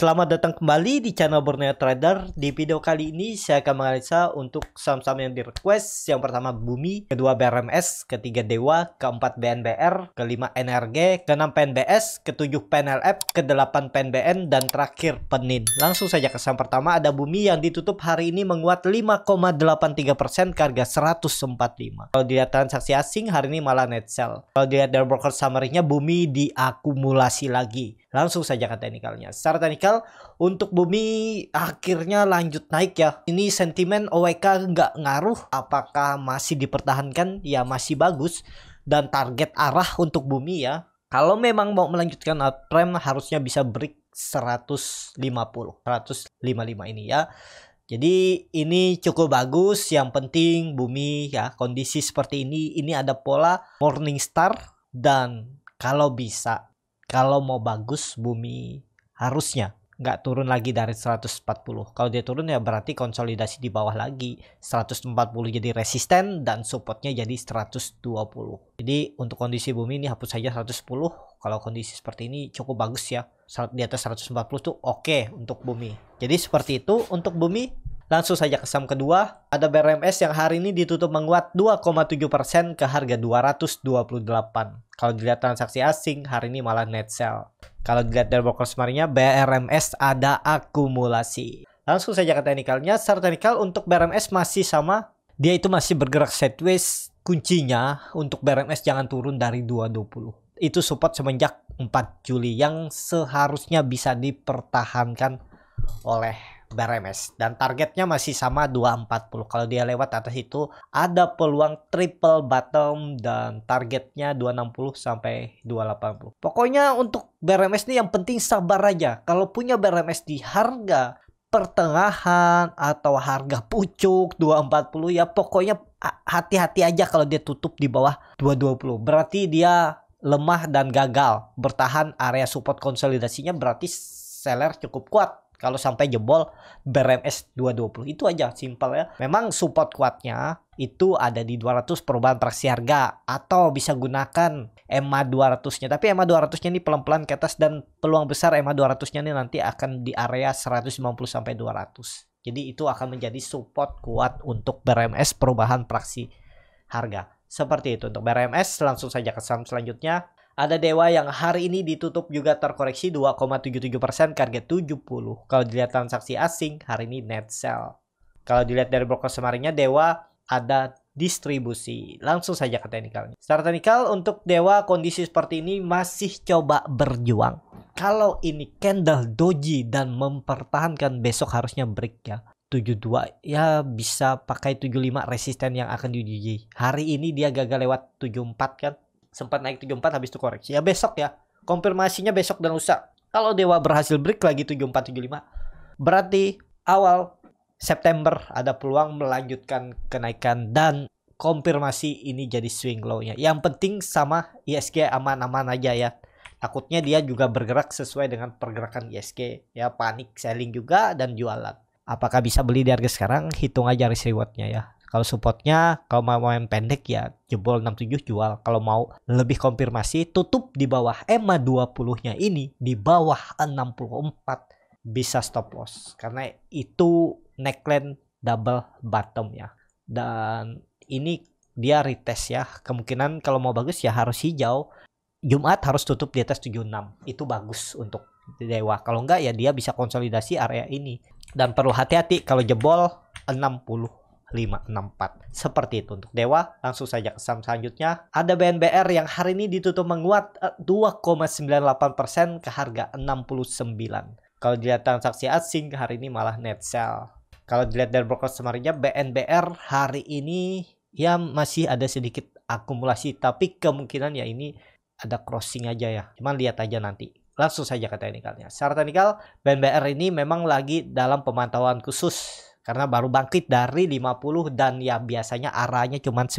Selamat datang kembali di channel Borneo Trader. Di video kali ini saya akan menganalisa untuk saham-saham yang di request. Yang pertama Bumi, kedua BRMS, ketiga Dewa, keempat BNBR, kelima NRG, keenam PNBS, ketujuh PNLF, kedelapan PNBN, dan terakhir Penin. Langsung saja ke saham pertama ada Bumi yang ditutup hari ini menguat 5,83% ke harga 145. Kalau dilihat transaksi asing hari ini malah net sell. Kalau dilihat dari broker summary-nya Bumi diakumulasi lagi. Langsung saja ke teknikalnya. Secara teknikal untuk bumi akhirnya lanjut naik ya. Ini sentimen OWK nggak ngaruh apakah masih dipertahankan ya masih bagus dan target arah untuk bumi ya. Kalau memang mau melanjutkan uptrend harusnya bisa break 150, 155 ini ya. Jadi ini cukup bagus, yang penting bumi ya kondisi seperti ini, ini ada pola morning star dan kalau bisa, kalau mau bagus bumi harusnya nggak turun lagi dari 140. Kalau dia turun ya berarti konsolidasi di bawah lagi. 140 jadi resisten dan supportnya jadi 120. Jadi untuk kondisi bumi ini hapus saja 110. Kalau kondisi seperti ini cukup bagus ya. Di atas 140 tuh oke okay untuk bumi. Jadi seperti itu untuk bumi Langsung saja ke saham kedua, ada BRMS yang hari ini ditutup menguat 2,7% ke harga 228. Kalau dilihat transaksi asing, hari ini malah net sell. Kalau dilihat dari broker semarinya BRMS ada akumulasi. Langsung saja ke teknikalnya, secara teknikal untuk BRMS masih sama. Dia itu masih bergerak sideways, kuncinya untuk BRMS jangan turun dari 220. Itu support semenjak 4 Juli yang seharusnya bisa dipertahankan oleh beremes dan targetnya masih sama 240. Kalau dia lewat atas itu ada peluang triple bottom dan targetnya 260 sampai 280. Pokoknya untuk beremes ini yang penting sabar aja. Kalau punya beremes di harga pertengahan atau harga pucuk 240 ya pokoknya hati-hati aja kalau dia tutup di bawah 220. Berarti dia lemah dan gagal bertahan area support konsolidasinya berarti seller cukup kuat kalau sampai jebol BRMS 220 itu aja simpel ya memang support kuatnya itu ada di 200 perubahan praksi harga atau bisa gunakan EMA 200 nya tapi EMA 200 nya ini pelan-pelan ke atas dan peluang besar EMA 200 nya ini nanti akan di area 150 sampai 200 jadi itu akan menjadi support kuat untuk BRMS perubahan praksi harga seperti itu untuk BRMS langsung saja ke saham selanjutnya ada Dewa yang hari ini ditutup juga terkoreksi 2,77% persen, target 70. Kalau dilihat transaksi asing, hari ini net sell. Kalau dilihat dari broker semarinya Dewa ada distribusi. Langsung saja ke teknikalnya. Secara teknikal untuk Dewa kondisi seperti ini masih coba berjuang. Kalau ini candle doji dan mempertahankan besok harusnya break ya. 72 ya bisa pakai 75 resisten yang akan diuji. Hari ini dia gagal lewat 74 kan sempat naik 74 habis itu koreksi. Ya besok ya. Konfirmasinya besok dan lusa. Kalau Dewa berhasil break lagi 74 75 berarti awal September ada peluang melanjutkan kenaikan dan konfirmasi ini jadi swing low-nya. Yang penting sama ISG aman-aman aja ya. Takutnya dia juga bergerak sesuai dengan pergerakan ISG. Ya panik selling juga dan jualan. Apakah bisa beli di harga sekarang? Hitung aja risk rewardnya ya. Kalau supportnya kalau mau main pendek ya jebol 67 jual. Kalau mau lebih konfirmasi tutup di bawah EMA 20-nya ini di bawah 64 bisa stop loss karena itu neckline double bottom ya. Dan ini dia retest ya. Kemungkinan kalau mau bagus ya harus hijau. Jumat harus tutup di atas 76. Itu bagus untuk Dewa. Kalau enggak ya dia bisa konsolidasi area ini. Dan perlu hati-hati kalau jebol 60 564. Seperti itu untuk Dewa. Langsung saja ke saham selanjutnya. Ada BNBR yang hari ini ditutup menguat 2,98% eh, ke harga 69. Kalau dilihat transaksi asing hari ini malah net sell. Kalau dilihat dari broker semarinya BNBR hari ini ya masih ada sedikit akumulasi tapi kemungkinan ya ini ada crossing aja ya. Cuman lihat aja nanti langsung saja ke teknikalnya. Secara teknikal, BNBR ini memang lagi dalam pemantauan khusus karena baru bangkit dari 50 dan ya biasanya arahnya cuma 9%.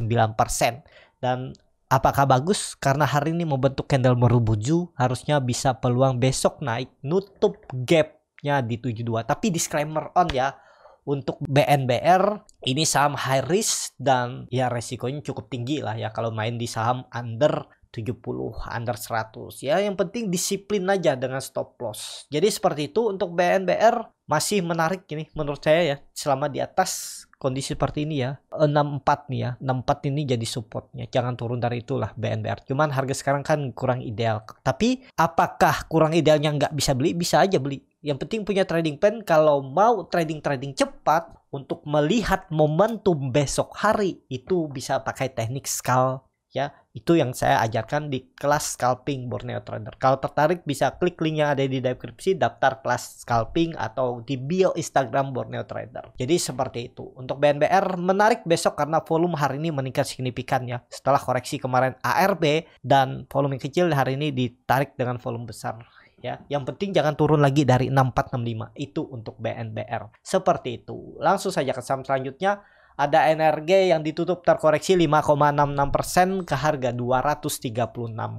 Dan apakah bagus? Karena hari ini membentuk candle merubuju harusnya bisa peluang besok naik nutup gapnya di 72. Tapi disclaimer on ya untuk BNBR ini saham high risk dan ya resikonya cukup tinggi lah ya kalau main di saham under 70 under 100 ya yang penting disiplin aja dengan stop loss jadi seperti itu untuk BNBR masih menarik ini menurut saya ya selama di atas kondisi seperti ini ya 64 nih ya 64 ini jadi supportnya jangan turun dari itulah BNBR cuman harga sekarang kan kurang ideal tapi apakah kurang idealnya nggak bisa beli bisa aja beli yang penting punya trading plan kalau mau trading-trading cepat untuk melihat momentum besok hari itu bisa pakai teknik scalp ya itu yang saya ajarkan di kelas scalping Borneo Trader kalau tertarik bisa klik link yang ada di deskripsi daftar kelas scalping atau di bio Instagram Borneo Trader jadi seperti itu untuk BNBR menarik besok karena volume hari ini meningkat signifikan ya setelah koreksi kemarin ARB dan volume yang kecil hari ini ditarik dengan volume besar ya. Yang penting jangan turun lagi dari 6465 itu untuk BNBR. Seperti itu. Langsung saja ke saham selanjutnya ada NRG yang ditutup terkoreksi 5,66% ke harga 236.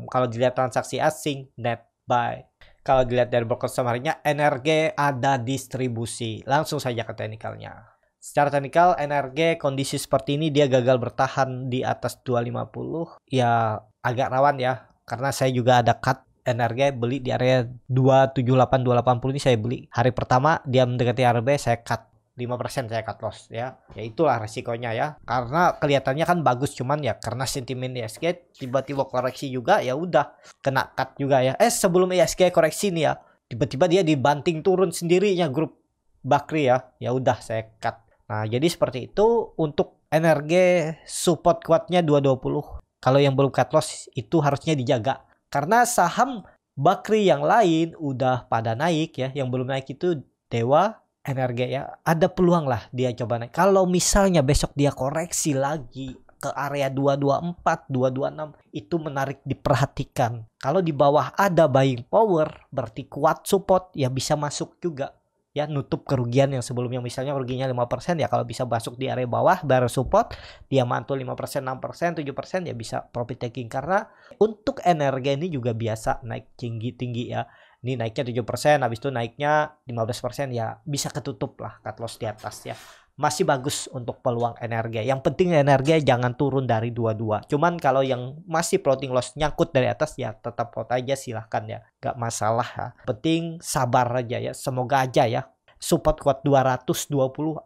Kalau dilihat transaksi asing net buy. Kalau dilihat dari broker semarinya NRG ada distribusi. Langsung saja ke teknikalnya. Secara teknikal NRG kondisi seperti ini dia gagal bertahan di atas 250. Ya agak rawan ya karena saya juga ada cut NRG beli di area 278 280 ini saya beli. Hari pertama dia mendekati RB saya cut 5% saya cut loss ya. Ya itulah resikonya ya. Karena kelihatannya kan bagus cuman ya karena sentimen ISG tiba-tiba koreksi juga ya udah kena cut juga ya. Eh sebelum ISG koreksi nih ya, tiba-tiba dia dibanting turun sendirinya grup Bakri ya. Ya udah saya cut. Nah, jadi seperti itu untuk energi support kuatnya 220. Kalau yang belum cut loss itu harusnya dijaga karena saham Bakri yang lain udah pada naik ya. Yang belum naik itu Dewa, energi ya ada peluang lah dia coba naik kalau misalnya besok dia koreksi lagi ke area 224 226 itu menarik diperhatikan kalau di bawah ada buying power berarti kuat support ya bisa masuk juga ya nutup kerugian yang sebelumnya misalnya ruginya 5% ya kalau bisa masuk di area bawah baru support dia mantul 5% 6% 7% ya bisa profit taking karena untuk energi ini juga biasa naik tinggi-tinggi ya ini naiknya 7% habis itu naiknya 15% ya bisa ketutup lah cut loss di atas ya masih bagus untuk peluang energi yang penting energi jangan turun dari dua-dua cuman kalau yang masih floating loss nyangkut dari atas ya tetap pot aja silahkan ya gak masalah ya penting sabar aja ya semoga aja ya support kuat 220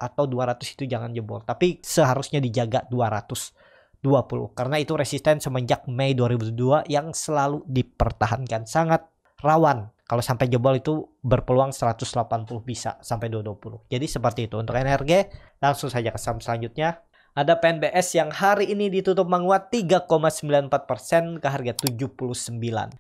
atau 200 itu jangan jebol tapi seharusnya dijaga puluh karena itu resisten semenjak Mei 2002 yang selalu dipertahankan sangat rawan kalau sampai jebol itu berpeluang 180 bisa sampai 220. Jadi seperti itu. Untuk NRG langsung saja ke saham selanjutnya. Ada PNBS yang hari ini ditutup menguat 3,94% ke harga 79.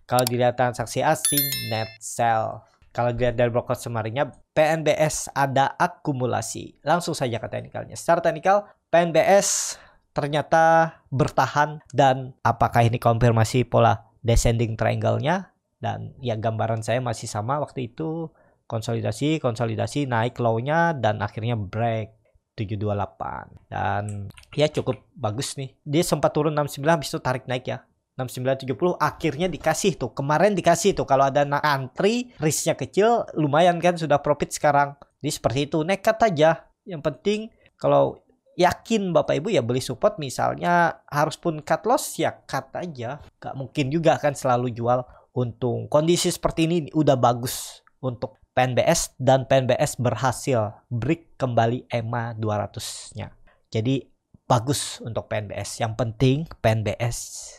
Kalau dilihat transaksi asing net sell. Kalau dilihat dari broker semarinya PNBS ada akumulasi. Langsung saja ke teknikalnya. Secara teknikal PNBS ternyata bertahan dan apakah ini konfirmasi pola descending triangle-nya dan ya gambaran saya masih sama waktu itu konsolidasi konsolidasi naik low-nya dan akhirnya break 728 dan ya cukup bagus nih dia sempat turun 69 habis itu tarik naik ya 6970 akhirnya dikasih tuh kemarin dikasih tuh kalau ada antri risknya kecil lumayan kan sudah profit sekarang di seperti itu nekat aja yang penting kalau yakin bapak ibu ya beli support misalnya harus pun cut loss ya cut aja gak mungkin juga kan selalu jual untung kondisi seperti ini udah bagus untuk PNBS dan PNBS berhasil break kembali EMA 200-nya. Jadi bagus untuk PNBS. Yang penting PNBS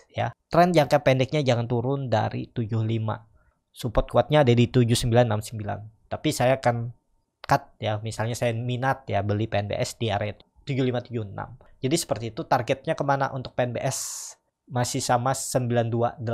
ya. Tren jangka pendeknya jangan turun dari 75. Support kuatnya ada di 7969. Tapi saya akan cut ya. Misalnya saya minat ya beli PNBS di area 7576. Jadi seperti itu targetnya kemana untuk PNBS? Masih sama 9288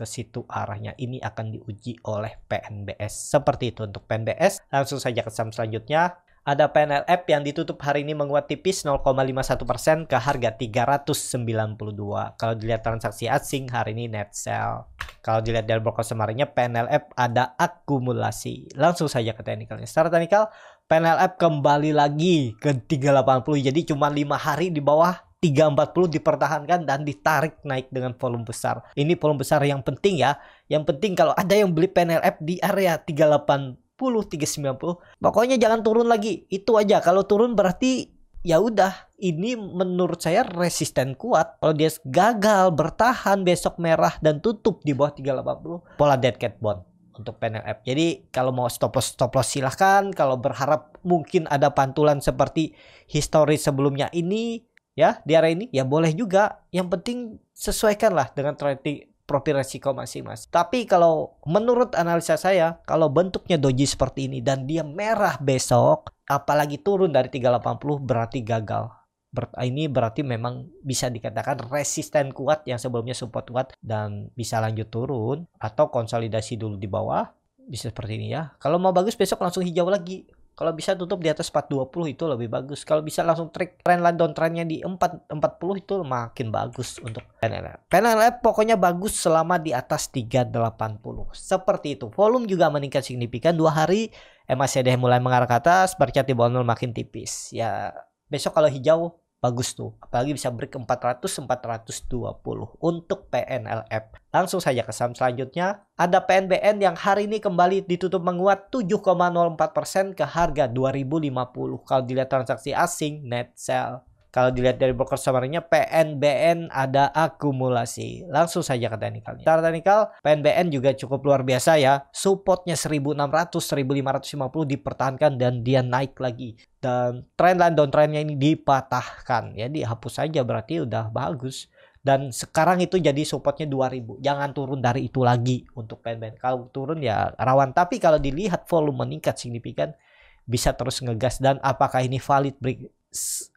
ke situ arahnya ini akan diuji oleh PNBS. Seperti itu untuk PNBS. Langsung saja ke saham selanjutnya. Ada PNLF yang ditutup hari ini menguat tipis 0,51% ke harga 392. Kalau dilihat transaksi asing hari ini net sell. Kalau dilihat dari broker semarinya PNLF ada akumulasi. Langsung saja ke teknikalnya. Secara teknikal PNLF kembali lagi ke 380 jadi cuma 5 hari di bawah 340 dipertahankan dan ditarik naik dengan volume besar. Ini volume besar yang penting ya. Yang penting kalau ada yang beli panel app di area 380 390 pokoknya jangan turun lagi itu aja kalau turun berarti ya udah ini menurut saya resisten kuat kalau dia gagal bertahan besok merah dan tutup di bawah 380 pola dead cat bond untuk panel app. Jadi kalau mau stop loss stop loss silahkan. Kalau berharap mungkin ada pantulan seperti histori sebelumnya ini ya di area ini ya boleh juga yang penting sesuaikanlah dengan trading profil resiko masing-masing. Tapi kalau menurut analisa saya, kalau bentuknya doji seperti ini dan dia merah besok, apalagi turun dari 380 berarti gagal. Ber ini berarti memang bisa dikatakan resisten kuat yang sebelumnya support kuat dan bisa lanjut turun atau konsolidasi dulu di bawah bisa seperti ini ya. Kalau mau bagus besok langsung hijau lagi. Kalau bisa tutup di atas 420 itu lebih bagus. Kalau bisa langsung trik trend line downtrendnya di 440 itu makin bagus untuk PNL. PNL pokoknya bagus selama di atas 380. Seperti itu. Volume juga meningkat signifikan dua hari MACD mulai mengarah ke atas, bercat di bawah makin tipis. Ya besok kalau hijau Bagus tuh, apalagi bisa break 400 420 untuk PNLF. Langsung saja ke saham selanjutnya, ada PNBN yang hari ini kembali ditutup menguat 7,04% ke harga 2050 kalau dilihat transaksi asing net sell. Kalau dilihat dari broker summary-nya, PNBN ada akumulasi. Langsung saja ke teknikal. Secara teknikal, PNBN juga cukup luar biasa ya. Supportnya 1600, 1550 dipertahankan dan dia naik lagi. Dan trend trendline downtrendnya ini dipatahkan. Ya dihapus saja berarti udah bagus dan sekarang itu jadi supportnya 2000 jangan turun dari itu lagi untuk PNBN kalau turun ya rawan tapi kalau dilihat volume meningkat signifikan bisa terus ngegas dan apakah ini valid break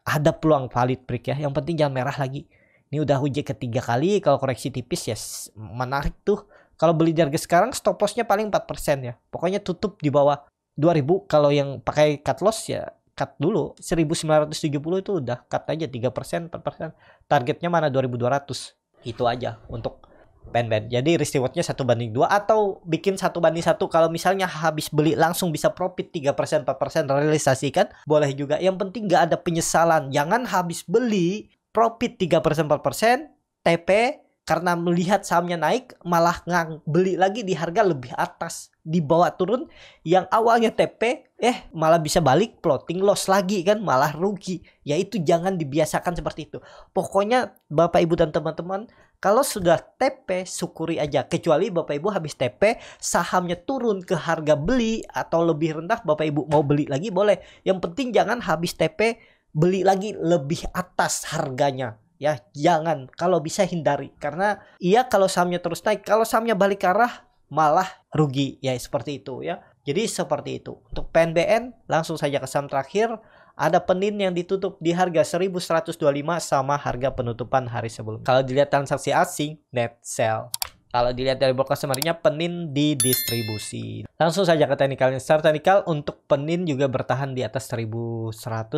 ada peluang valid break ya. Yang penting jangan merah lagi. Ini udah uji ketiga kali. Kalau koreksi tipis ya menarik tuh. Kalau beli harga sekarang stop lossnya paling 4% ya. Pokoknya tutup di bawah 2000. Kalau yang pakai cut loss ya cut dulu. 1970 itu udah cut aja 3%, 4%. Targetnya mana 2200. Itu aja untuk ben-ben. Jadi risk rewardnya satu banding dua atau bikin satu banding satu kalau misalnya habis beli langsung bisa profit 3% persen realisasikan boleh juga. Yang penting nggak ada penyesalan. Jangan habis beli profit tiga persen 3% persen. TP karena melihat sahamnya naik malah ngang beli lagi di harga lebih atas di bawah turun yang awalnya TP eh malah bisa balik plotting loss lagi kan malah rugi yaitu jangan dibiasakan seperti itu pokoknya Bapak Ibu dan teman-teman kalau sudah TP syukuri aja kecuali Bapak Ibu habis TP sahamnya turun ke harga beli atau lebih rendah Bapak Ibu mau beli lagi boleh yang penting jangan habis TP beli lagi lebih atas harganya ya jangan kalau bisa hindari karena iya kalau sahamnya terus naik kalau sahamnya balik arah malah rugi ya seperti itu ya jadi seperti itu untuk PNBN langsung saja ke saham terakhir ada penin yang ditutup di harga 1125 sama harga penutupan hari sebelumnya. Kalau dilihat transaksi asing, net sell. Kalau dilihat dari broker semarinya, penin didistribusi. Langsung saja ke teknikal. Secara teknikal, untuk penin juga bertahan di atas 1100.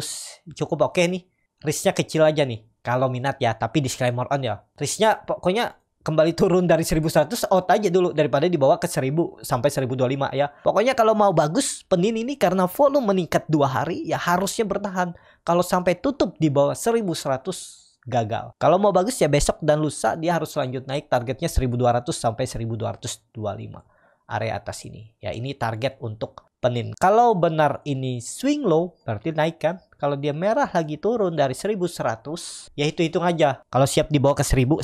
Cukup oke okay nih. Risknya kecil aja nih kalau minat ya tapi disclaimer on ya risknya pokoknya kembali turun dari 1100 out aja dulu daripada dibawa ke 1000 sampai 1025 ya. Pokoknya kalau mau bagus penin ini karena volume meningkat dua hari ya harusnya bertahan. Kalau sampai tutup di bawah 1100 gagal. Kalau mau bagus ya besok dan lusa dia harus lanjut naik targetnya 1200 sampai 1225 area atas ini. Ya ini target untuk penin. Kalau benar ini swing low, berarti naik kan? Kalau dia merah lagi turun dari 1100, ya itu hitung aja. Kalau siap dibawa ke 1980,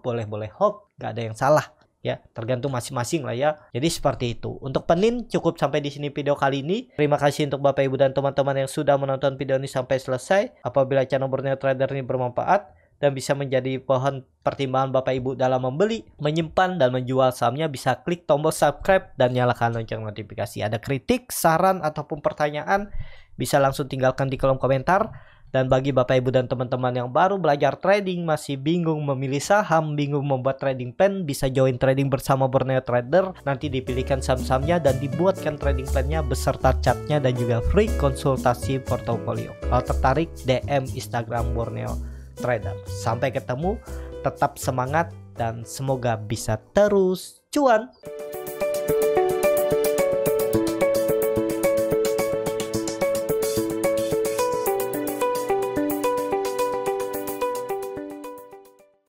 boleh-boleh hop. nggak ada yang salah ya tergantung masing-masing lah ya jadi seperti itu untuk penin cukup sampai di sini video kali ini terima kasih untuk bapak ibu dan teman-teman yang sudah menonton video ini sampai selesai apabila channel Borneo Trader ini bermanfaat dan bisa menjadi pohon pertimbangan Bapak Ibu dalam membeli, menyimpan, dan menjual sahamnya bisa klik tombol subscribe dan nyalakan lonceng notifikasi. Ada kritik, saran, ataupun pertanyaan bisa langsung tinggalkan di kolom komentar. Dan bagi Bapak Ibu dan teman-teman yang baru belajar trading, masih bingung memilih saham, bingung membuat trading plan, bisa join trading bersama Borneo Trader. Nanti dipilihkan saham-sahamnya dan dibuatkan trading plannya beserta chartnya dan juga free konsultasi portofolio. Kalau tertarik, DM Instagram Borneo trader. Sampai ketemu, tetap semangat dan semoga bisa terus cuan.